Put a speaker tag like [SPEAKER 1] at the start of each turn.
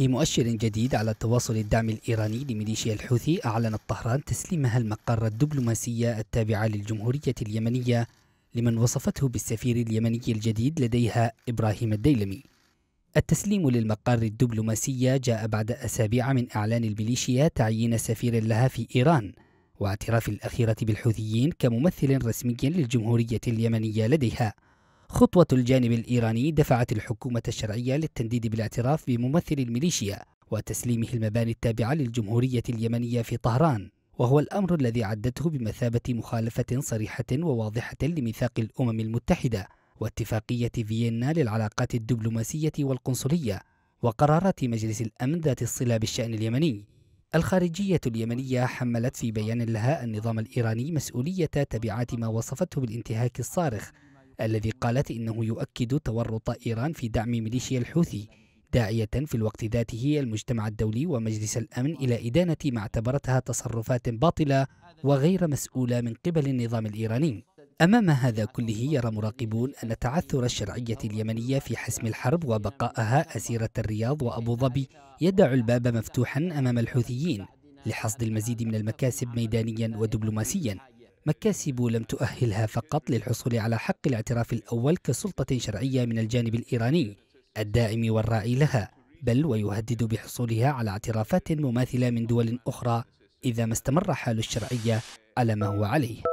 [SPEAKER 1] في مؤشر جديد على تواصل الدعم الإيراني لميليشيا الحوثي أعلنت طهران تسليمها المقر الدبلوماسية التابعة للجمهورية اليمنية لمن وصفته بالسفير اليمني الجديد لديها إبراهيم الديلمي التسليم للمقر الدبلوماسية جاء بعد أسابيع من إعلان الميليشيا تعيين سفير لها في إيران واعتراف الأخيرة بالحوثيين كممثل رسمي للجمهورية اليمنية لديها خطوة الجانب الإيراني دفعت الحكومة الشرعية للتنديد بالاعتراف بممثل الميليشيا وتسليمه المباني التابعة للجمهورية اليمنية في طهران وهو الأمر الذي عدته بمثابة مخالفة صريحة وواضحة لميثاق الأمم المتحدة واتفاقية فيينا للعلاقات الدبلوماسية والقنصلية وقرارات مجلس الأمن ذات الصلة بالشأن اليمني الخارجية اليمنية حملت في بيان لها النظام الإيراني مسؤولية تبعات ما وصفته بالانتهاك الصارخ الذي قالت إنه يؤكد تورط إيران في دعم ميليشيا الحوثي داعية في الوقت ذاته المجتمع الدولي ومجلس الأمن إلى إدانة ما اعتبرتها تصرفات باطلة وغير مسؤولة من قبل النظام الإيراني أمام هذا كله يرى مراقبون أن تعثر الشرعية اليمنية في حسم الحرب وبقائها أسيرة الرياض وأبو ظبي يدع الباب مفتوحا أمام الحوثيين لحصد المزيد من المكاسب ميدانيا ودبلوماسيا مكاسب لم تؤهلها فقط للحصول على حق الاعتراف الأول كسلطة شرعية من الجانب الإيراني الداعم والراعي لها بل ويهدد بحصولها على اعترافات مماثلة من دول أخرى إذا ما استمر حال الشرعية على ما هو عليه